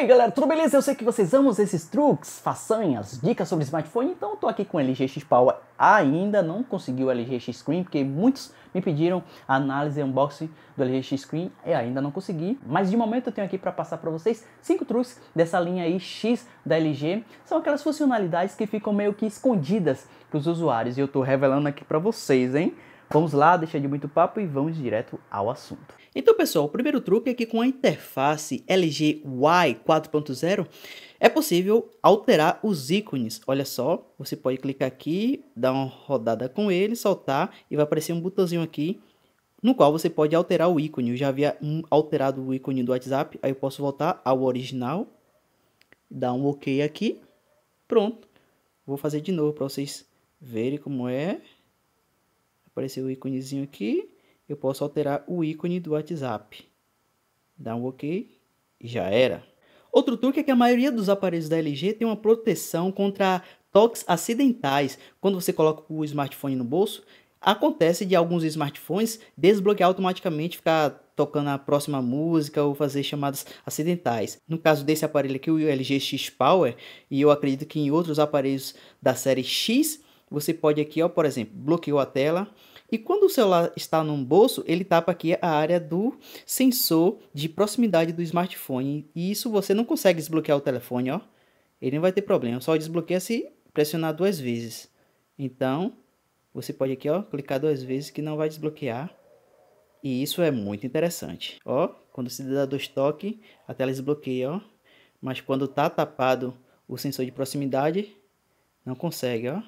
aí galera, tudo beleza? Eu sei que vocês amam esses truques, façanhas, dicas sobre smartphone, então eu tô aqui com o LG X Power. Ainda não consegui o LG X Screen, porque muitos me pediram a análise e unboxing do LG X Screen e ainda não consegui. Mas de momento eu tenho aqui para passar para vocês cinco truques dessa linha aí X da LG. São aquelas funcionalidades que ficam meio que escondidas para os usuários e eu tô revelando aqui para vocês, hein? Vamos lá, deixa de muito papo e vamos direto ao assunto. Então, pessoal, o primeiro truque é que com a interface LG Y 4.0 é possível alterar os ícones. Olha só, você pode clicar aqui, dar uma rodada com ele, soltar e vai aparecer um botãozinho aqui no qual você pode alterar o ícone. Eu já havia hum, alterado o ícone do WhatsApp, aí eu posso voltar ao original, dar um OK aqui, pronto. Vou fazer de novo para vocês verem como é aparecer o íconezinho aqui, eu posso alterar o ícone do WhatsApp. Dá um OK e já era. Outro truque é que a maioria dos aparelhos da LG tem uma proteção contra toques acidentais. Quando você coloca o smartphone no bolso, acontece de alguns smartphones desbloquear automaticamente, ficar tocando a próxima música ou fazer chamadas acidentais. No caso desse aparelho aqui, o LG X Power, e eu acredito que em outros aparelhos da série X, você pode aqui, ó, por exemplo, bloqueou a tela, e quando o celular está num bolso, ele tapa aqui a área do sensor de proximidade do smartphone. E isso você não consegue desbloquear o telefone, ó. Ele não vai ter problema, só desbloqueia se pressionar duas vezes. Então, você pode aqui, ó, clicar duas vezes que não vai desbloquear. E isso é muito interessante. Ó, quando se dá dois toques, a tela desbloqueia, ó. Mas quando tá tapado o sensor de proximidade, não consegue, ó.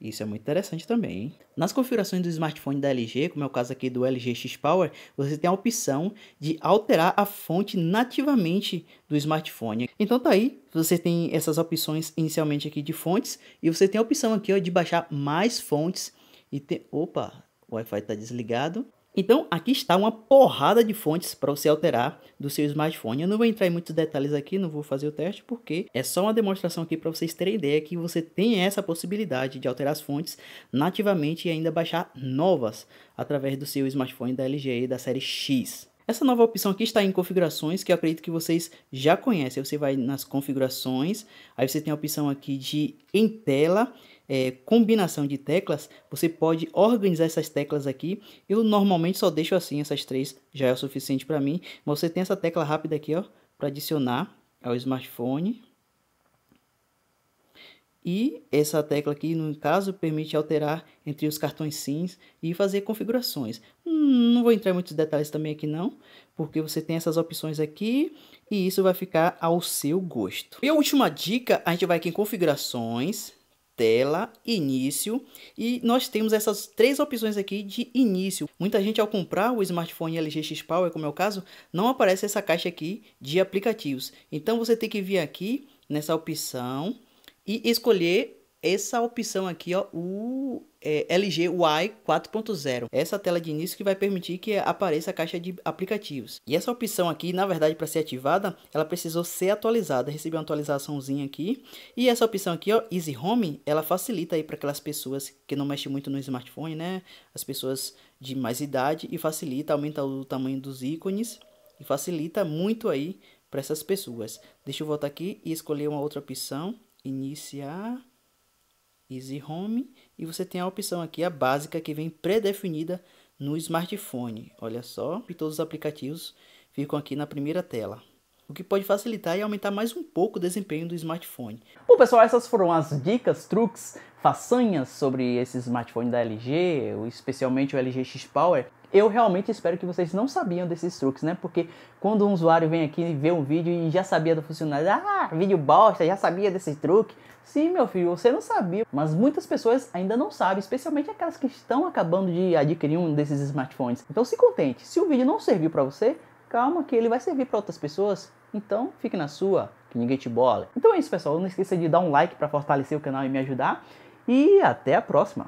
Isso é muito interessante também. Hein? Nas configurações do smartphone da LG, como é o caso aqui do LG X Power, você tem a opção de alterar a fonte nativamente do smartphone. Então tá aí, você tem essas opções inicialmente aqui de fontes e você tem a opção aqui ó, de baixar mais fontes e tem, opa, o Wi-Fi está desligado. Então, aqui está uma porrada de fontes para você alterar do seu smartphone. Eu não vou entrar em muitos detalhes aqui, não vou fazer o teste, porque é só uma demonstração aqui para vocês terem ideia que você tem essa possibilidade de alterar as fontes nativamente e ainda baixar novas através do seu smartphone da LG da série X. Essa nova opção aqui está em configurações, que eu acredito que vocês já conhecem. Você vai nas configurações, aí você tem a opção aqui de em tela, é, combinação de teclas, você pode organizar essas teclas aqui. Eu normalmente só deixo assim, essas três já é o suficiente para mim. Mas você tem essa tecla rápida aqui, ó, para adicionar ao smartphone. E essa tecla aqui, no caso, permite alterar entre os cartões SIMs e fazer configurações. Não vou entrar em muitos detalhes também aqui não, porque você tem essas opções aqui e isso vai ficar ao seu gosto. E a última dica, a gente vai aqui em configurações, tela, início e nós temos essas três opções aqui de início. Muita gente ao comprar o smartphone LG X Power, como é o caso, não aparece essa caixa aqui de aplicativos. Então você tem que vir aqui nessa opção e escolher essa opção aqui, ó, o é, LG UI 4.0. Essa tela de início que vai permitir que apareça a caixa de aplicativos. E essa opção aqui, na verdade, para ser ativada, ela precisou ser atualizada. Recebi uma atualizaçãozinha aqui. E essa opção aqui, ó, Easy Home, ela facilita aí para aquelas pessoas que não mexem muito no smartphone, né? As pessoas de mais idade e facilita, aumenta o tamanho dos ícones e facilita muito aí para essas pessoas. Deixa eu voltar aqui e escolher uma outra opção iniciar, Easy Home, e você tem a opção aqui, a básica, que vem pré-definida no smartphone. Olha só, e todos os aplicativos ficam aqui na primeira tela. O que pode facilitar e aumentar mais um pouco o desempenho do smartphone. Bom pessoal, essas foram as dicas, truques, façanhas sobre esse smartphone da LG, especialmente o LG X Power eu realmente espero que vocês não sabiam desses truques, né? Porque quando um usuário vem aqui e vê um vídeo e já sabia do funcionário, ah, vídeo bosta, já sabia desse truque. Sim, meu filho, você não sabia, mas muitas pessoas ainda não sabem, especialmente aquelas que estão acabando de adquirir um desses smartphones. Então se contente, se o vídeo não serviu para você, calma que ele vai servir para outras pessoas. Então fique na sua, que ninguém te bola. Então é isso, pessoal, não esqueça de dar um like para fortalecer o canal e me ajudar. E até a próxima!